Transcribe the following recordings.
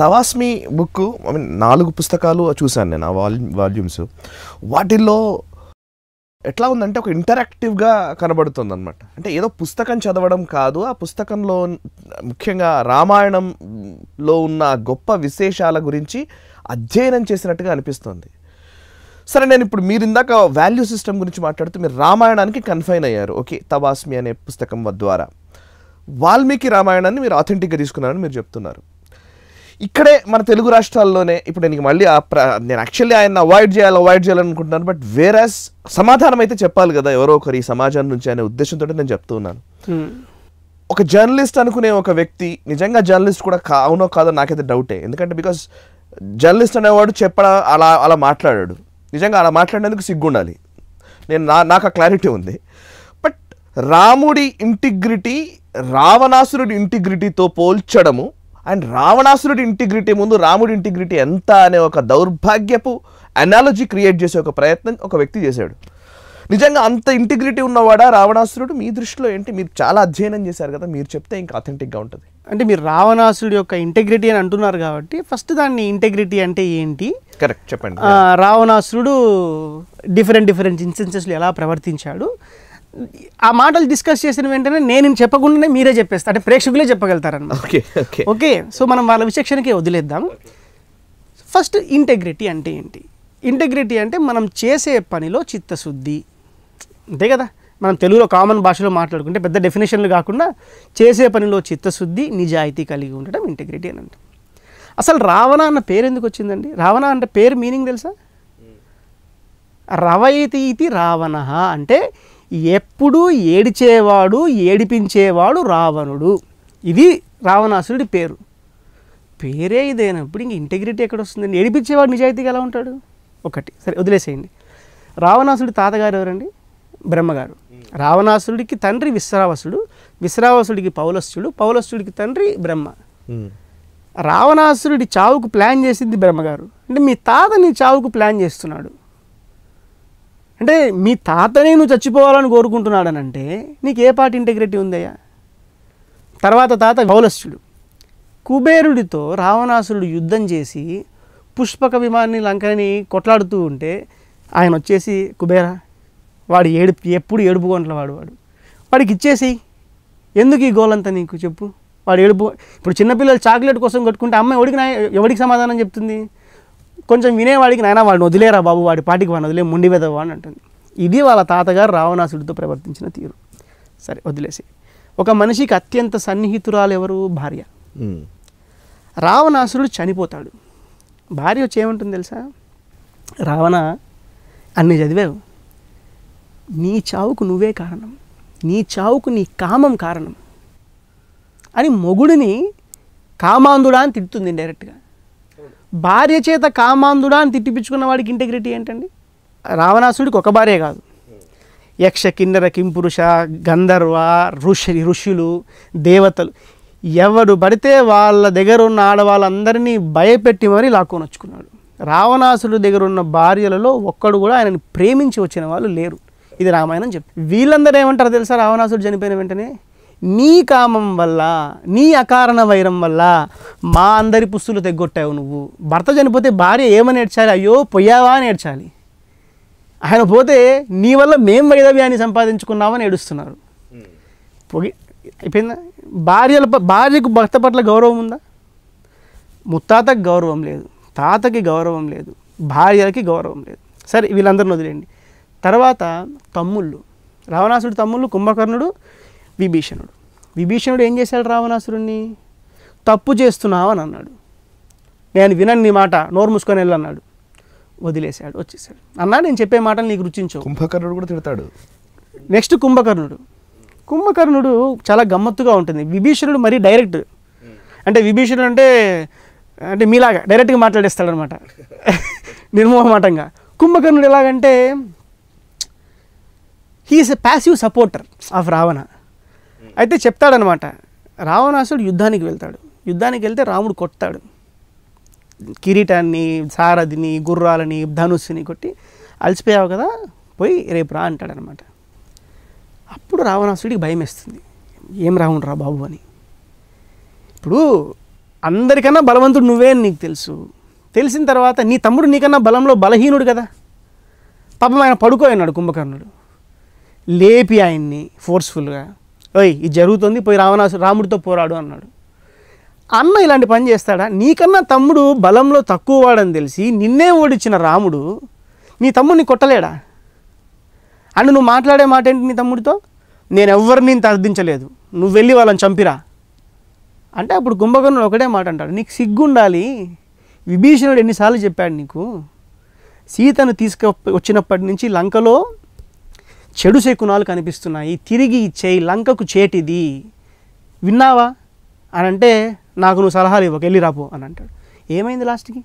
తవాస్మి book I mean నాలుగు పుస్తకాలు చూశాను నేను ఆ వాల్యూ వాల్యూమ్స్ వాటిల్లో ఎట్లా ఉందంటే ఒక ఇంటరాక్టివ్గా కనబడుతుంది అనమాట అంటే ఏదో పుస్తకం చదవడం కాదు ఆ పుస్తకంలో ముఖ్యంగా రామాయణంలో ఉన్న గొప్ప విశేషాల గురించి అధ్యయనం చేసినట్టుగా అనిపిస్తుంది సరే నేను ఇప్పుడు మీరు ఇందాక వాల్యూ సిస్టమ్ గురించి మాట్లాడుతూ మీరు రామాయణానికి కన్ఫైన్ అయ్యారు ఓకే తవాస్మి అనే పుస్తకం ద్వారా వాల్మీకి రామాయణాన్ని మీరు ఆథెంటిక్గా తీసుకున్నారని మీరు చెప్తున్నారు ఇక్కడే మన తెలుగు రాష్ట్రాల్లోనే ఇప్పుడు నేను మళ్ళీ నేను యాక్చువల్లీ ఆయన అవాయిడ్ చేయాలి అవాయిడ్ చేయాలనుకుంటున్నాను బట్ వేరే సమాధానం అయితే చెప్పాలి కదా ఎవరో ఒకరు ఈ సమాజం నుంచి అనే ఉద్దేశంతో నేను చెప్తున్నాను hmm. ఒక జర్నలిస్ట్ అనుకునే ఒక వ్యక్తి నిజంగా జర్నలిస్ట్ కూడా అవునో కాదో నాకైతే డౌటే ఎందుకంటే బికాస్ జర్నలిస్ట్ అనేవాడు చెప్పడం అలా అలా మాట్లాడాడు నిజంగా అలా మాట్లాడేందుకు సిగ్గుండాలి నేను నా నాకు ఆ క్లారిటీ ఉంది బట్ రాముడి ఇంటిగ్రిటీ రావణాసురుడి ఇంటిగ్రిటీతో పోల్చడము అండ్ రావణాసురుడి ఇంటిగ్రిటీ ముందు రాముడి ఇంటిగ్రిటీ ఎంత అనే ఒక దౌర్భాగ్యపు అనాలజీ క్రియేట్ చేసే ఒక ప్రయత్నం ఒక వ్యక్తి చేశాడు నిజంగా అంత ఇంటిగ్రిటీ ఉన్నవాడా రావణాసురుడు మీ దృష్టిలో ఏంటి మీరు చాలా అధ్యయనం చేశారు కదా మీరు చెప్తే ఇంకా అథెంటిక్గా ఉంటుంది అంటే మీరు రావణాసురుడు యొక్క ఇంటెగ్రిటీ అని అంటున్నారు కాబట్టి ఫస్ట్ దాన్ని ఇంటిగ్రిటీ అంటే ఏంటి కరెక్ట్ చెప్పండి రావణాసురుడు డిఫరెంట్ డిఫరెంట్ ఇన్సెన్సెస్లో ఎలా ప్రవర్తించాడు ఆ మాటలు డిస్కస్ చేసిన వెంటనే నేను చెప్పకుండానే మీరే చెప్పేస్తా అంటే ప్రేక్షకులే చెప్పగలుగుతారనమాట ఓకే ఓకే ఓకే సో మనం వాళ్ళ విచక్షణకే వదిలేద్దాం ఫస్ట్ ఇంటెగ్రిటీ అంటే ఏంటి ఇంటెగ్రిటీ అంటే మనం చేసే పనిలో చిత్తశుద్ధి అంతే కదా మనం తెలుగులో కామన్ భాషలో మాట్లాడుకుంటే పెద్ద డెఫినేషన్లు కాకుండా చేసే పనిలో చిత్తశుద్ధి నిజాయితీ కలిగి ఉండటం ఇంటెగ్రిటీ అని అంటాం అసలు రావణ అన్న పేరు ఎందుకు వచ్చిందండి రావణ అంటే పేరు మీనింగ్ తెలుసా hmm. రవయతీతి ఇది రావణ అంటే ఎప్పుడూ ఏడిచేవాడు ఏడిపించేవాడు రావణుడు ఇది రావణాసురుడి పేరు పేరే ఇదైనప్పుడు ఇంక ఇంటెగ్రిటీ ఎక్కడ వస్తుంది ఏడిపించేవాడు నిజాయితీగా ఎలా ఉంటాడు ఒకటి సరే వదిలేసేయండి రావణాసుడి తాతగారు ఎవరండి బ్రహ్మగారు రావణాసురుడికి తండ్రి విశ్రావసుడు విశ్రావసుడికి పౌలస్తుడు పౌలస్తుడికి తండ్రి బ్రహ్మ రావణాసురుడి చావుకు ప్లాన్ చేసింది బ్రహ్మగారు అంటే మీ తాతని చావుకు ప్లాన్ చేస్తున్నాడు అంటే మీ తాతనే నువ్వు చచ్చిపోవాలని కోరుకుంటున్నాడనంటే నీకు ఏ పాటి ఇంటిగ్రిటీ ఉందయ్యా తర్వాత తాత పౌలస్యుడు కుబేరుడితో రావణాసురుడు యుద్ధం చేసి పుష్పక విమాన్ని లంకని కొట్లాడుతూ ఉంటే ఆయన వచ్చేసి కుబేర వాడు ఏడుపు ఎప్పుడు ఏడుపు గంటల వాడు వాడు వాడికి ఇచ్చేసి ఎందుకు ఈ గోలంతా నీకు చెప్పు వాడు ఏడుపు ఇప్పుడు చిన్నపిల్లలు చాక్లెట్ కోసం కట్టుకుంటే అమ్మాయి ఎవడికి ఎవడికి సమాధానం చెప్తుంది కొంచెం వినేవాడికి నాయన వాడిని వదిలేరా బాబు వాడి పాటికి వాడిని వదిలే ముండి వెదవా అని అంటుంది ఇది వాళ్ళ తాతగారు రావణాసుడితో ప్రవర్తించిన తీరు సరే వదిలేసి ఒక మనిషికి అత్యంత సన్నిహితురాలు ఎవరు భార్య రావణాసురుడు చనిపోతాడు భార్య వచ్చి ఏమంటుంది తెలుసా రావణ అన్ని చదివావు నీ చావుకు నువ్వే కారణం నీ చావుకు నీ కామం కారణం అని మొగుడిని కామాందుడా అని తిడుతుంది డైరెక్ట్గా భార్య చేత కామాంధుడా అని తిట్టిపించుకున్న వాడికి ఇంటగ్రిటీ ఏంటండి రావణాసుడికి ఒక భార్య కాదు యక్ష కిన్నెర కింపురుష గంధర్వ ఋషి ఋషులు దేవతలు ఎవడు పడితే వాళ్ళ దగ్గర ఉన్న ఆడవాళ్ళందరినీ భయపెట్టి మరీ లాక్కొని వచ్చుకున్నాడు రావణాసుడి దగ్గర ఉన్న భార్యలలో ఒక్కడు కూడా ఆయనని ప్రేమించి వచ్చిన వాళ్ళు లేరు ఇది రామాయణం చెప్పి వీళ్ళందరూ ఏమంటారు తెలుసా రావణాసుడు చనిపోయిన వెంటనే నీ కామం వల్ల నీ అకారణ వైరం వల్ల మా అందరి పుస్తులు తెగొట్టావు నువ్వు భర్త చనిపోతే భార్య ఏమని నేర్చాలి అయ్యో పొయ్యావా నేర్చాలి ఆయన పోతే నీ వల్ల మేం వైదవ్యాన్ని సంపాదించుకున్నామని ఏడుస్తున్నారు పొగి అయిపోయిందా భార్యల భార్యకు భర్త పట్ల గౌరవం ఉందా ముత్తాతకు గౌరవం లేదు తాతకి గౌరవం లేదు భార్యలకి గౌరవం లేదు సరే వీళ్ళందరిని వదిలేండి తర్వాత తమ్ముళ్ళు రావణాసుడి తమ్ముళ్ళు కుంభకర్ణుడు విభీషణుడు విభీషణుడు ఏం చేశాడు రావణాసురుణ్ణి తప్పు చేస్తున్నావు అని అన్నాడు నేను వినని నీ మాట నోరు మూసుకొని వెళ్ళన్నాడు వదిలేశాడు వచ్చేసాడు అన్నా నేను చెప్పే మాటలు నీకు రుచించు కుంభకర్ణుడు కూడా తిడతాడు నెక్స్ట్ కుంభకర్ణుడు కుంభకర్ణుడు చాలా గమ్మత్తుగా ఉంటుంది విభీషణుడు మరీ డైరెక్ట్ అంటే విభీషణుడు అంటే అంటే మీలాగా డైరెక్ట్గా మాట్లాడేస్తాడు అనమాట నిర్మోహమాటంగా కుంభకర్ణుడు ఎలాగంటే he is a passive supporter of Ravana అయితే చెప్తాడనమాట రావణాసుడు యుద్ధానికి వెళ్తాడు యుద్ధానికి వెళ్తే రాముడు కొట్టాడు కిరీటాన్ని సారథిని గుర్రాలని ధనుస్సుని కొట్టి అలసిపోయావు కదా పోయి రేపు రా అంటాడనమాట అప్పుడు రావణాసుడికి భయం వేస్తుంది ఏం రావుడు రా బాబు అని ఇప్పుడు అందరికన్నా బలవంతుడు నువ్వే అని నీకు తెలుసు తెలిసిన తర్వాత నీ తమ్ముడు నీకన్నా బలంలో బలహీనుడు కదా పాపం ఆయన పడుకోయన్నాడు కుంభకర్ణుడు లేపి ఆయన్ని ఫోర్స్ఫుల్గా ఓయ్ ఇది జరుగుతుంది పోయి రావణాసు రాముడితో పోరాడు అన్నాడు అన్న ఇలాంటి పని చేస్తాడా నీకన్నా తమ్ముడు బలంలో తక్కువ వాడని తెలిసి నిన్నే ఓడిచ్చిన రాముడు నీ తమ్ముడిని కొట్టలేడా అండ్ నువ్వు మాట్లాడే మాట ఏంటి నీ తమ్ముడితో నేను ఎవరిని తర్దించలేదు నువ్వు వెళ్ళి వాళ్ళని చంపిరా అంటే అప్పుడు కుంభకర్ణుడు ఒకటే మాట అంటాడు నీకు సిగ్గుండాలి విభీషణుడు ఎన్నిసార్లు చెప్పాడు నీకు సీతను తీసుకు వచ్చినప్పటి నుంచి లంకలో చెడు శకునాలు కనిపిస్తున్నాయి తిరిగి ఇచ్చేయి లంకకు చేటిది విన్నావా అని అంటే నాకు నువ్వు సలహాలు ఇవ్వక వెళ్ళి రాపో అని అంటాడు ఏమైంది లాస్ట్కి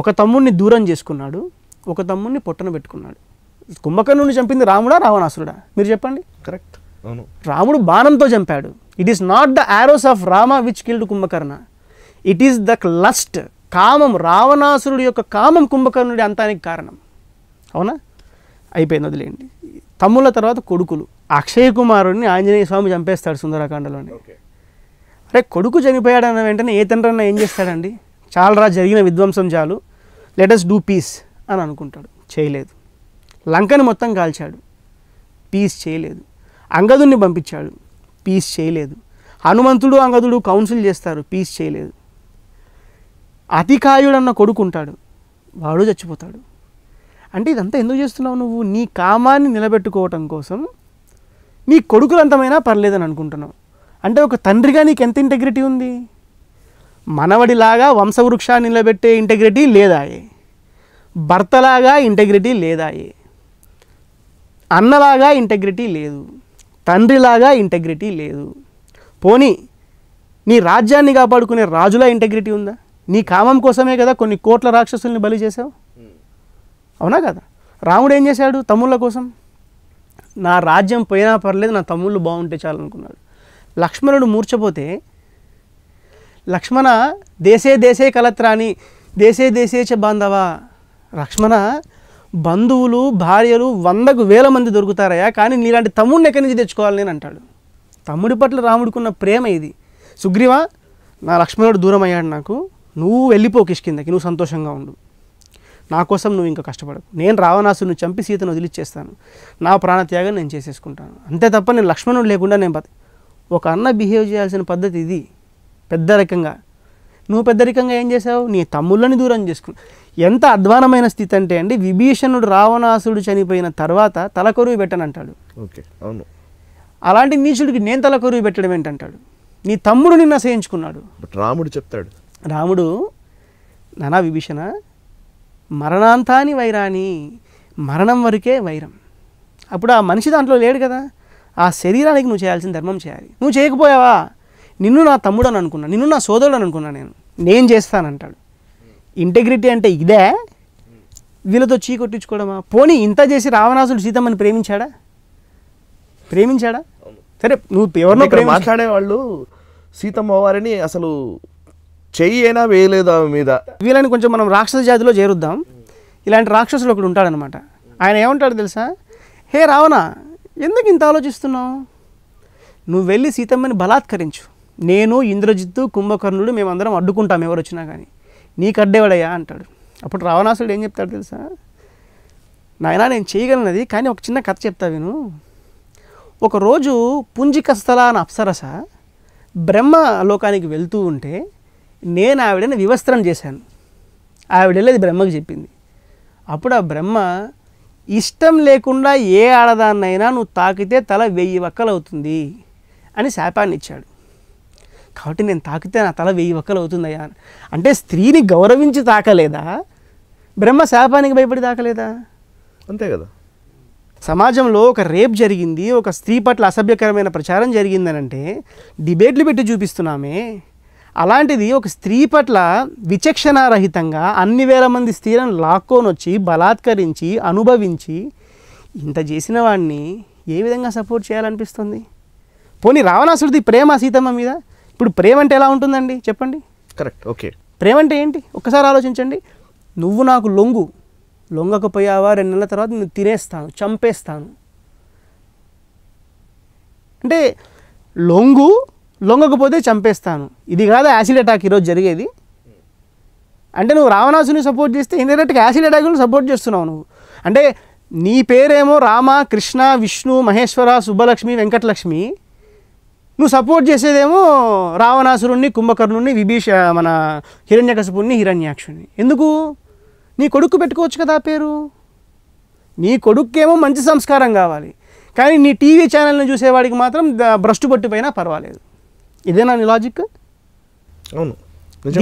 ఒక తమ్ముడిని దూరం చేసుకున్నాడు ఒక తమ్ముడిని పొట్టన పెట్టుకున్నాడు కుంభకర్ణుని చంపింది రాముడా రావణాసురుడా మీరు చెప్పండి కరెక్ట్ అవును రాముడు బాణంతో చంపాడు it is not the arrows of Rama which killed Kumbhakarna it is the lust కామం రావణాసురుడి యొక్క కామం కుంభకర్ణుడి అంతానికి కారణం అవునా అయిపోయింది వదిలేయండి తమ్ముళ్ళ తర్వాత కొడుకులు అక్షయ్ కుమారుడిని ఆంజనేయ స్వామి చంపేస్తాడు సుందరకాండలోని అరే కొడుకు చనిపోయాడన్న వెంటనే ఏ తండ్రన్నా ఏం చేస్తాడండి చాలరా జరిగిన విధ్వంసం చాలు లెటస్ డూ పీస్ అని అనుకుంటాడు చేయలేదు లంకని మొత్తం కాల్చాడు పీస్ చేయలేదు అంగదుని పంపించాడు పీస్ చేయలేదు హనుమంతుడు అంగదుడు కౌన్సిల్ చేస్తారు పీస్ చేయలేదు అతికాయుడన్న కొడుకు ఉంటాడు వాడు చచ్చిపోతాడు అంటే ఇదంతా ఎందుకు చేస్తున్నావు నువ్వు నీ కామాన్ని నిలబెట్టుకోవటం కోసం నీ కొడుకులంతమైనా పర్లేదని అనుకుంటున్నావు అంటే ఒక తండ్రిగా నీకు ఎంత ఇంటగ్రిటీ ఉంది మనవడిలాగా వంశవృక్షాన్ని నిలబెట్టే ఇంటగ్రిటీ లేదాయే భర్తలాగా ఇంటగ్రిటీ లేదాయే అన్నలాగా ఇంటగ్రిటీ లేదు తండ్రిలాగా ఇంటగ్రిటీ లేదు పోనీ నీ రాజ్యాన్ని కాపాడుకునే రాజులా ఇంటగ్రిటీ ఉందా నీ కామం కోసమే కదా కొన్ని కోట్ల రాక్షసుల్ని బలి చేసావు అవునా కదా రాముడు ఏం చేశాడు తమ్ముళ్ళ కోసం నా రాజ్యం పోయినా పర్లేదు నా తమ్ముళ్ళు బాగుంటే చాలనుకున్నాడు లక్ష్మణుడు మూర్చపోతే లక్ష్మణ దేశే దేశే కలత్రాని దేశే దేశే చె బాంధవా లక్ష్మణ బంధువులు భార్యలు వందకు వేల మంది దొరుకుతారయ్యా కానీ నీలాంటి తమ్ముడిని ఎక్కడి నుంచి తెచ్చుకోవాలి నేను అంటాడు తమ్ముడి పట్ల రాముడికున్న ప్రేమ ఇది సుగ్రీవా నా లక్ష్మణుడు దూరం అయ్యాడు నాకు నువ్వు వెళ్ళిపో కిష్కిందకి నువ్వు సంతోషంగా ఉండు నా కోసం నువ్వు ఇంకా కష్టపడకు నేను రావణాసుని చంపి సీతను వదిలిచ్చేస్తాను నా ప్రాణత్యాగం నేను చేసేసుకుంటాను అంతే తప్ప నేను లక్ష్మణుడు లేకుండా నేను బతి ఒక అన్న బిహేవ్ చేయాల్సిన పద్ధతి ఇది పెద్ద రకంగా నువ్వు పెద్దరికంగా ఏం చేసావు నీ తమ్ముళ్ళని దూరం చేసుకుని ఎంత అధ్వానమైన స్థితి అంటే అండి విభీషణుడు రావణాసుడు చనిపోయిన తర్వాత తలకొరువు పెట్టనంటాడు ఓకే అవును అలాంటి నీచుడికి నేను తలకొరువు పెట్టడం ఏంటంటాడు నీ తమ్ముడు నిన్న సహించుకున్నాడు రాముడు చెప్తాడు రాముడు నానా విభీషణ మరణాంతాని వైరాని మరణం వరకే వైరం అప్పుడు ఆ మనిషి దాంట్లో లేడు కదా ఆ శరీరానికి నువ్వు చేయాల్సిన ధర్మం చేయాలి నువ్వు చేయకపోయావా నిన్ను నా తమ్ముడు అని అనుకున్నా నిన్ను నా సోదరుడు అనుకున్నా నేను నేను చేస్తానంటాడు ఇంటెగ్రిటీ అంటే ఇదే వీళ్ళతో చీ కొట్టించుకోవడమా పోనీ ఇంత చేసి రావణాసుడు సీతమ్మని ప్రేమించాడా ప్రేమించాడా సరే నువ్వు ఎవరినో మాట్లాడే వాళ్ళు సీతమ్మ వారిని అసలు చెయ్యి అయినా వేయలేదు ఆమె మీద వీళ్ళని కొంచెం మనం రాక్షస జాతిలో చేరుద్దాం ఇలాంటి రాక్షసులు ఒకడు ఉంటాడనమాట ఆయన ఏమంటాడు తెలుసా హే రావణా ఎందుకు ఇంత ఆలోచిస్తున్నావు నువ్వు వెళ్ళి సీతమ్మని బలాత్కరించు నేను ఇంద్రజిత్తు కుంభకర్ణుడు మేమందరం అడ్డుకుంటాం ఎవరు వచ్చినా కానీ నీకు అడ్డేవాడయ్యా అంటాడు అప్పుడు రావణాసుడు ఏం చెప్తాడు తెలుసా నాయన నేను చేయగలనది కానీ ఒక చిన్న కథ చెప్తా విను ఒకరోజు పుంజికస్థల అని అప్సరస బ్రహ్మ లోకానికి వెళ్తూ ఉంటే నేను ఆవిడని వివస్త్రం చేశాను ఆవిడ వెళ్ళేది బ్రహ్మకు చెప్పింది అప్పుడు ఆ బ్రహ్మ ఇష్టం లేకుండా ఏ ఆడదాన్నైనా నువ్వు తాకితే తల వెయ్యి వక్కలు అవుతుంది అని శాపాన్ని ఇచ్చాడు కాబట్టి నేను తాకితే నా తల వెయ్యి వక్కలు అవుతుందయ్యా అంటే స్త్రీని గౌరవించి తాకలేదా బ్రహ్మ శాపానికి భయపడి తాకలేదా అంతే కదా సమాజంలో ఒక రేప్ జరిగింది ఒక స్త్రీ పట్ల అసభ్యకరమైన ప్రచారం జరిగిందనంటే డిబేట్లు పెట్టి చూపిస్తున్నామే అలాంటిది ఒక స్త్రీ పట్ల విచక్షణారహితంగా అన్ని వేల మంది స్త్రీలను లాక్కొని వచ్చి బలాత్కరించి అనుభవించి ఇంత చేసిన వాడిని ఏ విధంగా సపోర్ట్ చేయాలనిపిస్తుంది పోనీ రావణాసుడిది ప్రేమ సీతమ్మ మీద ఇప్పుడు ప్రేమ అంటే ఎలా ఉంటుందండి చెప్పండి కరెక్ట్ ఓకే ప్రేమ అంటే ఏంటి ఒక్కసారి ఆలోచించండి నువ్వు నాకు లొంగు లొంగకపోయావా రెండు నెలల తర్వాత నేను తినేస్తాను చంపేస్తాను అంటే లొంగు లొంగకపోతే చంపేస్తాను ఇది కాదు యాసిడ్ అటాక్ ఈరోజు జరిగేది అంటే నువ్వు రావణాసుని సపోర్ట్ చేస్తే ఇండైరెక్ట్గా యాసిడ్ అటాక్ను సపోర్ట్ చేస్తున్నావు నువ్వు అంటే నీ పేరేమో రామ కృష్ణ విష్ణు మహేశ్వర సుబ్బలక్ష్మి వెంకటలక్ష్మి నువ్వు సపోర్ట్ చేసేదేమో రావణాసురుణ్ణి కుంభకర్ణుణ్ణి విభీష మన హిరణ్యకశపుణ్ణి హిరణ్యాక్షుణ్ణి ఎందుకు నీ కొడుకు పెట్టుకోవచ్చు కదా పేరు నీ కొడుక్కేమో మంచి సంస్కారం కావాలి కానీ నీ టీవీ ఛానల్ని చూసేవాడికి మాత్రం భ్రష్టు పట్టుపోయినా పర్వాలేదు ఇదేనా నీ లాజిక్ అవును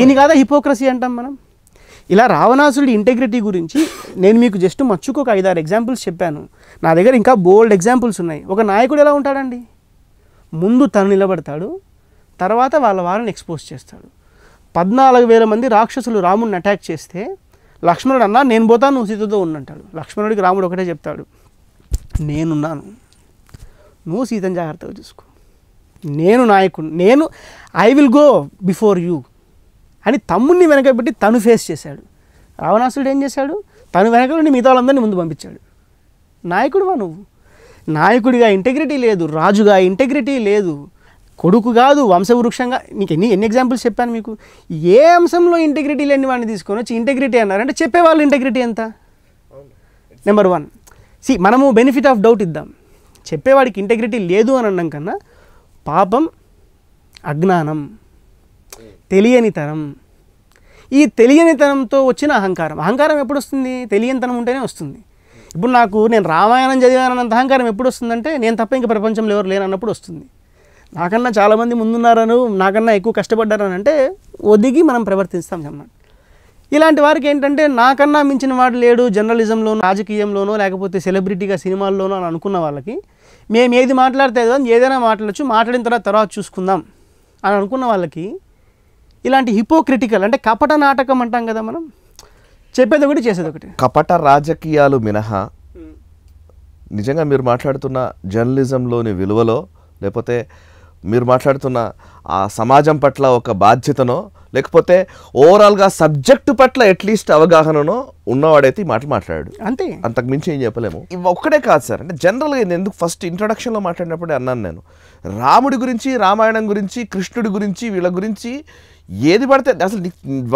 దీని కాదా హిపోక్రసీ అంటాం మనం ఇలా రావణాసుడి ఇంటెగ్రిటీ గురించి నేను మీకు జస్ట్ మచ్చుకు ఒక ఐదారు ఎగ్జాంపుల్స్ చెప్పాను నా దగ్గర ఇంకా బోల్డ్ ఎగ్జాంపుల్స్ ఉన్నాయి ఒక నాయకుడు ఎలా ఉంటాడండి ముందు తను నిలబడతాడు తర్వాత వాళ్ళ వారిని ఎక్స్పోజ్ చేస్తాడు పద్నాలుగు వేల మంది రాక్షసులు రాముడిని అటాక్ చేస్తే లక్ష్మణుడు అన్నా నేను పోతాను నువ్వు సీతతో ఉన్నంటాడు లక్ష్మణుడికి రాముడు ఒకటే చెప్తాడు నేనున్నాను నువ్వు సీతను జాగ్రత్తగా చూసుకో నేను నాయకుడు నేను I will go before you అని తమ్ముడిని వెనకబెట్టి తను ఫేస్ చేశాడు రావణాసుడు ఏం చేశాడు తను వెనక నుండి మిగతా వాళ్ళందరినీ ముందు పంపించాడు నాయకుడువా నువ్వు నాయకుడిగా ఇంటెగ్రిటీ లేదు రాజుగా ఇంటెగ్రిటీ లేదు కొడుకు కాదు వంశవృక్షంగా నీకు ఎన్ని ఎన్ని ఎగ్జాంపుల్స్ చెప్పాను మీకు ఏ అంశంలో ఇంటెగ్రిటీ లేని వాడిని తీసుకొని వచ్చి ఇంటెగ్రిటీ అన్నారంటే చెప్పేవాళ్ళు ఇంటెగ్రిటీ ఎంత నెంబర్ వన్ సి మనము బెనిఫిట్ ఆఫ్ డౌట్ ఇద్దాం చెప్పేవాడికి ఇంటెగ్రిటీ లేదు అని అన్నాం కన్నా పాపం అజ్ఞానం తెలియనితనం ఈ తెలియనితనంతో వచ్చిన అహంకారం అహంకారం ఎప్పుడు వస్తుంది తెలియనితనం ఉంటేనే వస్తుంది ఇప్పుడు నాకు నేను రామాయణం చదివానన్నంత అహంకారం ఎప్పుడు వస్తుందంటే నేను తప్ప ఇంక ప్రపంచంలో ఎవరు లేనన్నప్పుడు వస్తుంది నాకన్నా చాలామంది ముందున్నారను నాకన్నా ఎక్కువ కష్టపడ్డారని అంటే ఒదిగి మనం ప్రవర్తిస్తాం అన్నమాట ఇలాంటి వారికి ఏంటంటే నాకన్నా మించిన వాడు లేడు జర్నలిజంలోనూ రాజకీయంలోనో లేకపోతే సెలబ్రిటీగా సినిమాల్లోనో అని అనుకున్న వాళ్ళకి మేము ఏది మాట్లాడితే కానీ ఏదైనా మాట్లాడచ్చు మాట్లాడిన తర్వాత తర్వాత చూసుకుందాం అని అనుకున్న వాళ్ళకి ఇలాంటి హిపోక్రిటికల్ అంటే కపట నాటకం అంటాం కదా మనం చెప్పేది ఒకటి చేసేది ఒకటి కపట రాజకీయాలు మినహా నిజంగా మీరు మాట్లాడుతున్న జర్నలిజంలోని విలువలో లేకపోతే మీరు మాట్లాడుతున్న ఆ సమాజం పట్ల ఒక బాధ్యతనో లేకపోతే ఓవరాల్గా సబ్జెక్టు పట్ల అట్లీస్ట్ అవగాహననో ఉన్నవాడైతే ఈ మాటలు మాట్లాడాడు అంతే అంతకు మించి ఏం చెప్పలేము ఒక్కడే కాదు సార్ అంటే జనరల్గా నేను ఎందుకు ఫస్ట్ ఇంట్రొడక్షన్లో మాట్లాడినప్పుడే అన్నాను నేను రాముడి గురించి రామాయణం గురించి కృష్ణుడి గురించి వీళ్ళ గురించి ఏది పడితే అసలు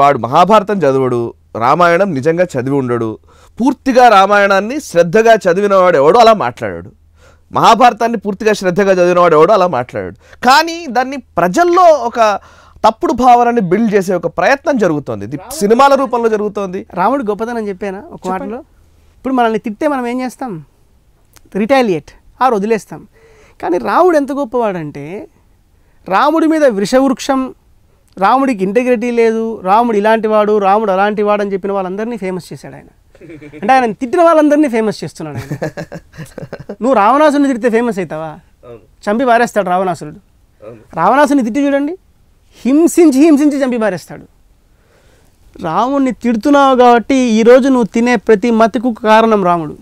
వాడు మహాభారతం చదవడు రామాయణం నిజంగా చదివి ఉండడు పూర్తిగా రామాయణాన్ని శ్రద్ధగా వాడు ఎవడో అలా మాట్లాడాడు మహాభారతాన్ని పూర్తిగా శ్రద్ధగా చదివినవాడు ఎవడో అలా మాట్లాడాడు కానీ దాన్ని ప్రజల్లో ఒక తప్పుడు భావనని బిల్డ్ చేసే ఒక ప్రయత్నం జరుగుతోంది ఇది సినిమాల రూపంలో జరుగుతోంది రాముడు గొప్పతనం చెప్పానా ఒక మాటలో ఇప్పుడు మనల్ని తిట్టే మనం ఏం చేస్తాం రిటాలియేట్ ఆ వదిలేస్తాం కానీ రాముడు ఎంత గొప్పవాడంటే రాముడి మీద వృషవృక్షం రాముడికి ఇంటగ్రిటీ లేదు రాముడు ఇలాంటివాడు రాముడు అలాంటివాడు అని చెప్పిన వాళ్ళందరినీ ఫేమస్ చేశాడు ఆయన అంటే ఆయన తిట్టిన వాళ్ళందరినీ ఫేమస్ చేస్తున్నాడు నువ్వు రావణాసుని తిడితే ఫేమస్ అవుతావా చంపి పారేస్తాడు రావణాసురుడు రావణాసుని తిట్టి చూడండి హింసించి హింసించి చంపి పారేస్తాడు రాముణ్ణి తిడుతున్నావు కాబట్టి ఈరోజు నువ్వు తినే ప్రతి మతికు కారణం రాముడు